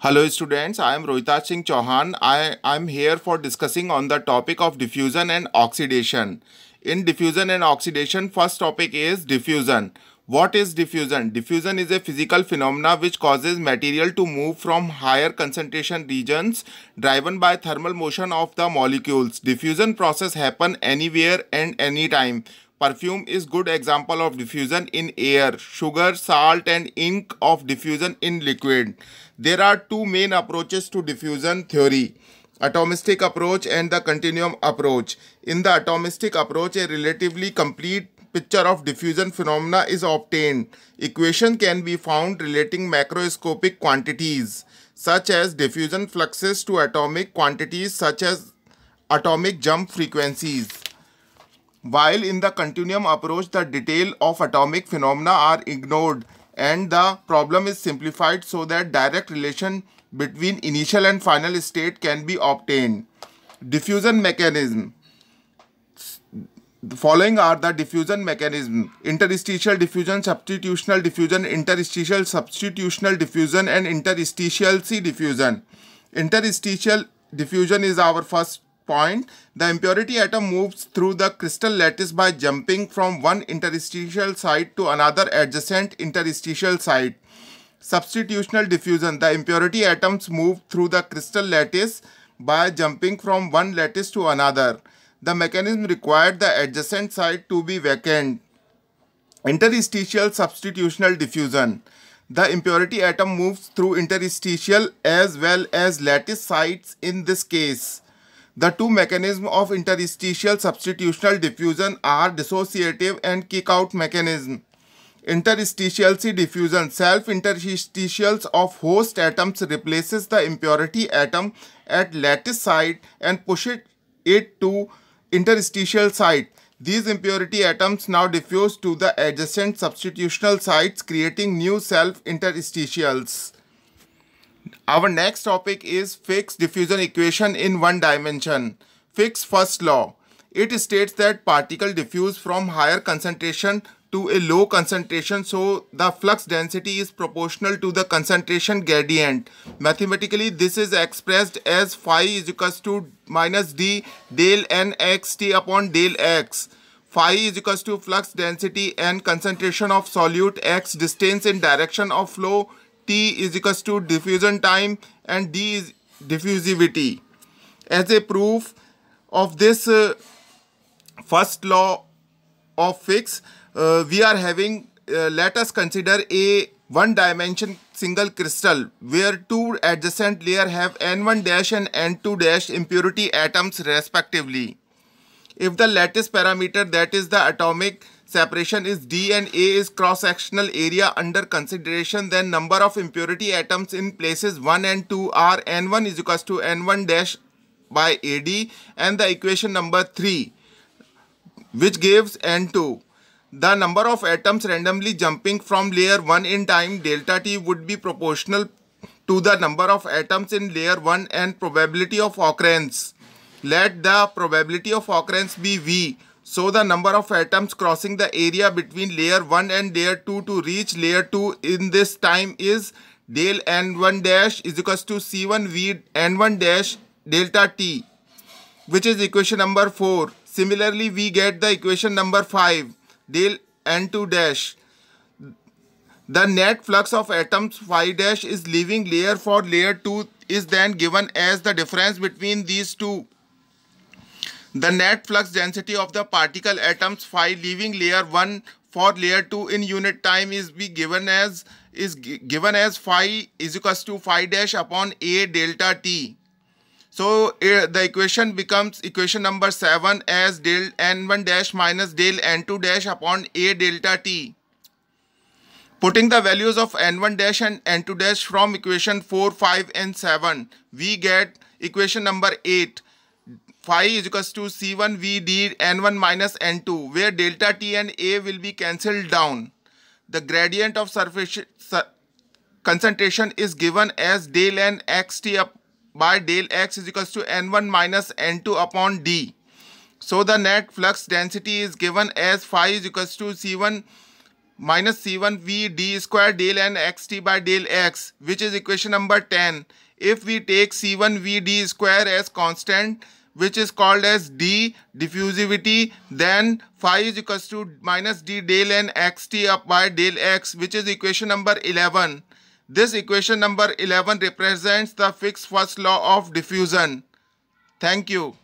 Hello students, I am Rohita Singh Chauhan. I am here for discussing on the topic of diffusion and oxidation. In diffusion and oxidation, first topic is diffusion. What is diffusion? Diffusion is a physical phenomena which causes material to move from higher concentration regions driven by thermal motion of the molecules. Diffusion process happen anywhere and anytime Perfume is good example of diffusion in air. Sugar, salt and ink of diffusion in liquid. There are two main approaches to diffusion theory. Atomistic approach and the continuum approach. In the atomistic approach, a relatively complete picture of diffusion phenomena is obtained. Equation can be found relating macroscopic quantities such as diffusion fluxes to atomic quantities such as atomic jump frequencies. While in the continuum approach, the detail of atomic phenomena are ignored and the problem is simplified so that direct relation between initial and final state can be obtained. Diffusion mechanism. The following are the diffusion mechanism. Interstitial diffusion, substitutional diffusion, interstitial substitutional diffusion and interstitial C diffusion. Interstitial diffusion is our first point, the impurity atom moves through the crystal lattice by jumping from one interstitial site to another adjacent interstitial site. Substitutional diffusion. The impurity atoms move through the crystal lattice by jumping from one lattice to another. The mechanism required the adjacent site to be vacant. Interstitial substitutional diffusion. The impurity atom moves through interstitial as well as lattice sites in this case. The two mechanisms of interstitial substitutional diffusion are dissociative and kick-out mechanism. Interstitialcy diffusion self-interstitials of host atoms replaces the impurity atom at lattice site and it it to interstitial site. These impurity atoms now diffuse to the adjacent substitutional sites creating new self-interstitials. Our next topic is fixed diffusion equation in one dimension. Fixed first law. It states that particle diffuse from higher concentration to a low concentration so the flux density is proportional to the concentration gradient. Mathematically this is expressed as phi is equals to minus d del n x t upon del x. Phi is equals to flux density and concentration of solute x distance in direction of flow T is equals to diffusion time and D is diffusivity. As a proof of this uh, first law of fix, uh, we are having, uh, let us consider a one dimension single crystal where two adjacent layer have N1 dash and N2 dash impurity atoms respectively. If the lattice parameter that is the atomic separation is D and A is cross-sectional area under consideration then number of impurity atoms in places 1 and 2 are N1 is equals to N1 dash by AD and the equation number 3 which gives N2. The number of atoms randomly jumping from layer 1 in time delta T would be proportional to the number of atoms in layer 1 and probability of occurrence. Let the probability of occurrence be V so the number of atoms crossing the area between layer 1 and layer 2 to reach layer 2 in this time is del n1 dash is equals to c1 v n1 dash delta t which is equation number 4. Similarly we get the equation number 5 del n2 dash. The net flux of atoms phi dash is leaving layer for layer 2 is then given as the difference between these two. The net flux density of the particle atoms phi leaving layer 1 for layer 2 in unit time is be given as is given as phi is equals to phi dash upon a delta t. So uh, the equation becomes equation number 7 as del n1 dash minus del n2 dash upon a delta t. Putting the values of n1 dash and n2 dash from equation 4, 5 and 7, we get equation number 8 phi is equals to C1 VD N1 minus N2 where delta T and A will be cancelled down. The gradient of surface concentration is given as del N XT up by del X is equals to N1 minus N2 upon D. So the net flux density is given as phi is equals to C1 minus C1 V D square del N XT by del X which is equation number 10. If we take C1 V D square as constant which is called as D diffusivity. Then phi is equals to minus D del n xt up by del x which is equation number 11. This equation number 11 represents the fixed first law of diffusion. Thank you.